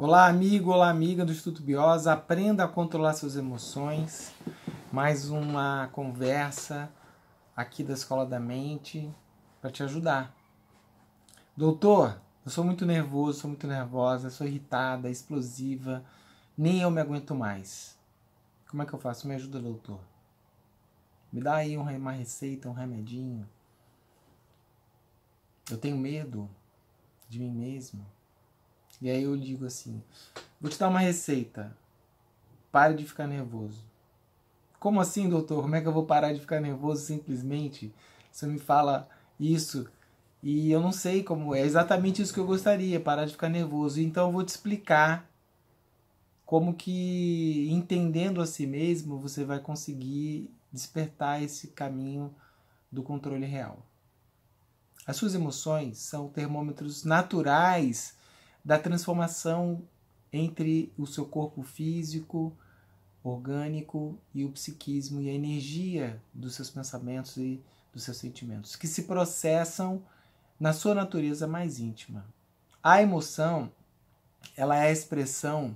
Olá, amigo, olá, amiga do Instituto Biosa. Aprenda a controlar suas emoções. Mais uma conversa aqui da Escola da Mente para te ajudar. Doutor, eu sou muito nervoso, sou muito nervosa, sou irritada, explosiva, nem eu me aguento mais. Como é que eu faço? Me ajuda, doutor. Me dá aí uma receita, um remedinho. Eu tenho medo de mim mesmo. E aí eu digo assim: vou te dar uma receita. Pare de ficar nervoso. Como assim, doutor? Como é que eu vou parar de ficar nervoso simplesmente? Você me fala isso e eu não sei como é, é exatamente isso que eu gostaria, parar de ficar nervoso. Então eu vou te explicar como que entendendo a si mesmo você vai conseguir despertar esse caminho do controle real. As suas emoções são termômetros naturais da transformação entre o seu corpo físico, orgânico e o psiquismo e a energia dos seus pensamentos e dos seus sentimentos, que se processam na sua natureza mais íntima. A emoção, ela é a expressão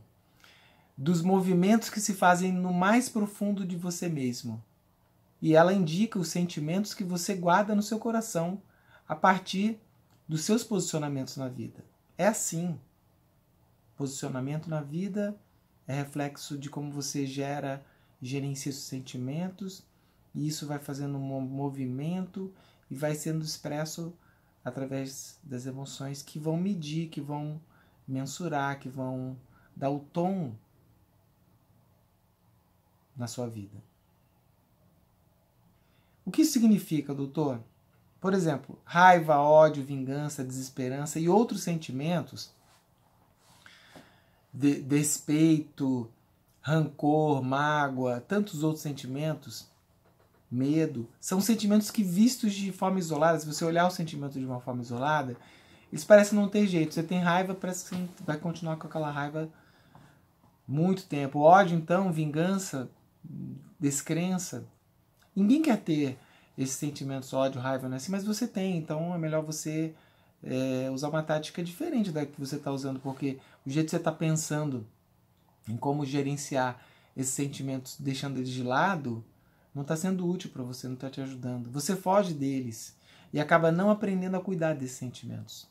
dos movimentos que se fazem no mais profundo de você mesmo. E ela indica os sentimentos que você guarda no seu coração a partir dos seus posicionamentos na vida. É assim. Posicionamento na vida é reflexo de como você gera, gerencia seus sentimentos, e isso vai fazendo um movimento e vai sendo expresso através das emoções que vão medir, que vão mensurar, que vão dar o tom na sua vida. O que significa, doutor? Por exemplo, raiva, ódio, vingança, desesperança e outros sentimentos, de, despeito, rancor, mágoa, tantos outros sentimentos, medo, são sentimentos que vistos de forma isolada, se você olhar o sentimento de uma forma isolada, eles parecem não ter jeito. Você tem raiva, parece que vai continuar com aquela raiva muito tempo. Ódio, então, vingança, descrença. Ninguém quer ter esses sentimentos ódio, raiva, né? Assim, mas você tem, então é melhor você é, usar uma tática diferente da que você está usando, porque o jeito que você está pensando em como gerenciar esses sentimentos, deixando eles de lado, não está sendo útil para você, não está te ajudando. Você foge deles e acaba não aprendendo a cuidar desses sentimentos.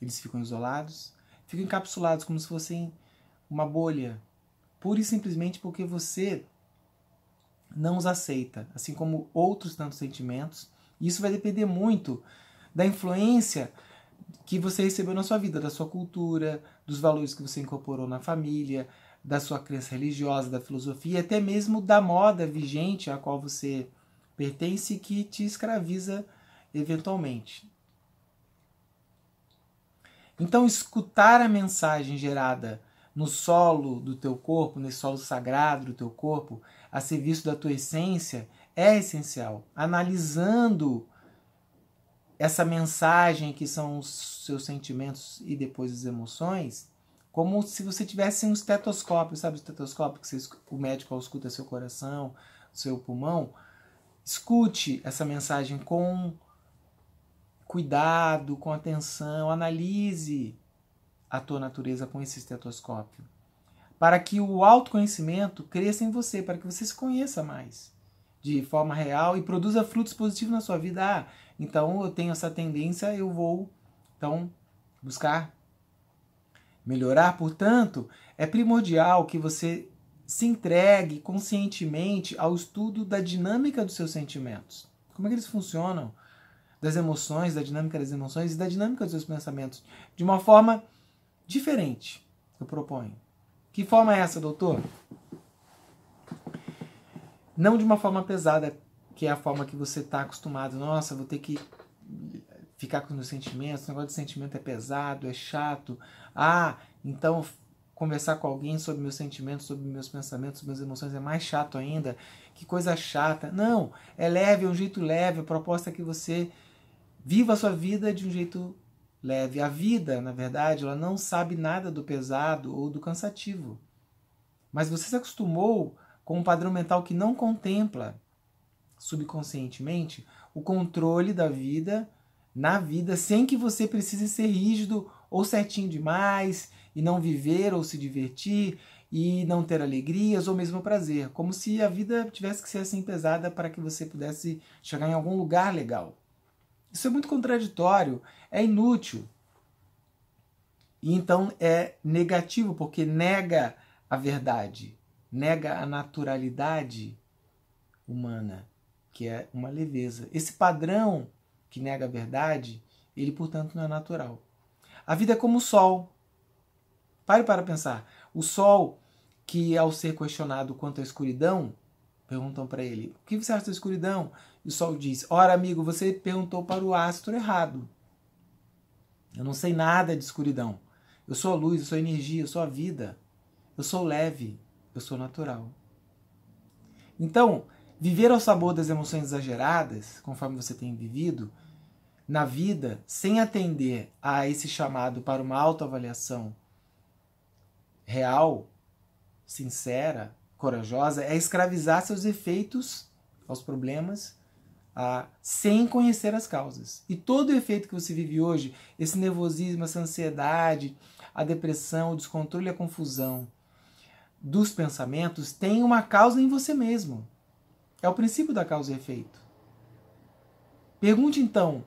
Eles ficam isolados, ficam encapsulados como se fossem uma bolha, pura e simplesmente porque você não os aceita, assim como outros tantos sentimentos. Isso vai depender muito da influência que você recebeu na sua vida, da sua cultura, dos valores que você incorporou na família, da sua crença religiosa, da filosofia, até mesmo da moda vigente à qual você pertence que te escraviza eventualmente. Então, escutar a mensagem gerada no solo do teu corpo, nesse solo sagrado do teu corpo, a serviço da tua essência é essencial. Analisando essa mensagem que são os seus sentimentos e depois as emoções, como se você tivesse um estetoscópio, sabe o estetoscópio que você, o médico escuta seu coração, seu pulmão? Escute essa mensagem com cuidado, com atenção, analise a tua natureza com esse estetoscópio para que o autoconhecimento cresça em você, para que você se conheça mais de forma real e produza frutos positivos na sua vida. Ah, então eu tenho essa tendência, eu vou então buscar melhorar. Portanto, é primordial que você se entregue conscientemente ao estudo da dinâmica dos seus sentimentos. Como é que eles funcionam? Das emoções, da dinâmica das emoções e da dinâmica dos seus pensamentos de uma forma diferente, eu proponho. Que forma é essa, doutor? Não de uma forma pesada, que é a forma que você está acostumado. Nossa, vou ter que ficar com os meus sentimentos. O negócio de sentimento é pesado, é chato. Ah, então conversar com alguém sobre meus sentimentos, sobre meus pensamentos, sobre minhas emoções é mais chato ainda. Que coisa chata. Não, é leve, é um jeito leve. A proposta é que você viva a sua vida de um jeito leve. A vida, na verdade, ela não sabe nada do pesado ou do cansativo. Mas você se acostumou com um padrão mental que não contempla subconscientemente o controle da vida na vida sem que você precise ser rígido ou certinho demais e não viver ou se divertir e não ter alegrias ou mesmo prazer, como se a vida tivesse que ser assim pesada para que você pudesse chegar em algum lugar legal. Isso é muito contraditório, é inútil. E então é negativo, porque nega a verdade, nega a naturalidade humana, que é uma leveza. Esse padrão que nega a verdade, ele, portanto, não é natural. A vida é como o sol. Pare para pensar. O sol, que ao ser questionado quanto à escuridão, Perguntam para ele: O que você acha da escuridão? E o sol diz: Ora, amigo, você perguntou para o astro errado. Eu não sei nada de escuridão. Eu sou a luz, eu sou a energia, eu sou a vida. Eu sou leve, eu sou natural. Então, viver ao sabor das emoções exageradas, conforme você tem vivido, na vida, sem atender a esse chamado para uma autoavaliação real, sincera, corajosa é escravizar seus efeitos aos problemas ah, sem conhecer as causas. E todo o efeito que você vive hoje, esse nervosismo, essa ansiedade, a depressão, o descontrole, a confusão dos pensamentos, tem uma causa em você mesmo. É o princípio da causa e efeito. Pergunte então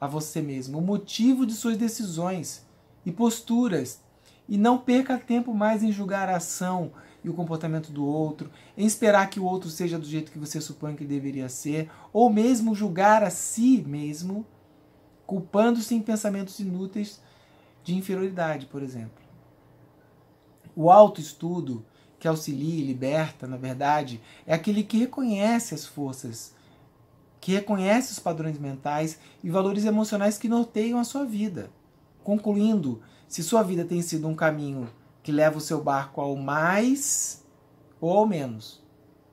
a você mesmo o motivo de suas decisões e posturas e não perca tempo mais em julgar a ação e o comportamento do outro, em esperar que o outro seja do jeito que você supõe que deveria ser, ou mesmo julgar a si mesmo, culpando-se em pensamentos inúteis de inferioridade, por exemplo. O autoestudo que auxilia e liberta, na verdade, é aquele que reconhece as forças, que reconhece os padrões mentais e valores emocionais que norteiam a sua vida. Concluindo, se sua vida tem sido um caminho que leva o seu barco ao mais ou ao menos.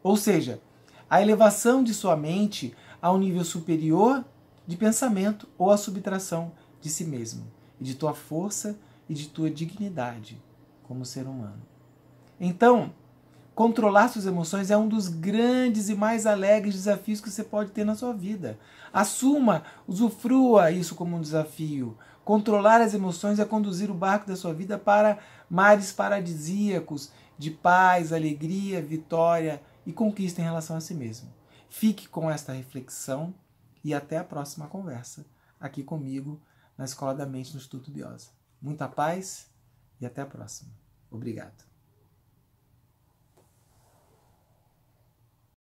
Ou seja, a elevação de sua mente a um nível superior de pensamento ou a subtração de si mesmo, e de tua força e de tua dignidade como ser humano. Então, Controlar suas emoções é um dos grandes e mais alegres desafios que você pode ter na sua vida. Assuma, usufrua isso como um desafio. Controlar as emoções é conduzir o barco da sua vida para mares paradisíacos de paz, alegria, vitória e conquista em relação a si mesmo. Fique com esta reflexão e até a próxima conversa aqui comigo na Escola da Mente no Instituto Biosa. Muita paz e até a próxima. Obrigado.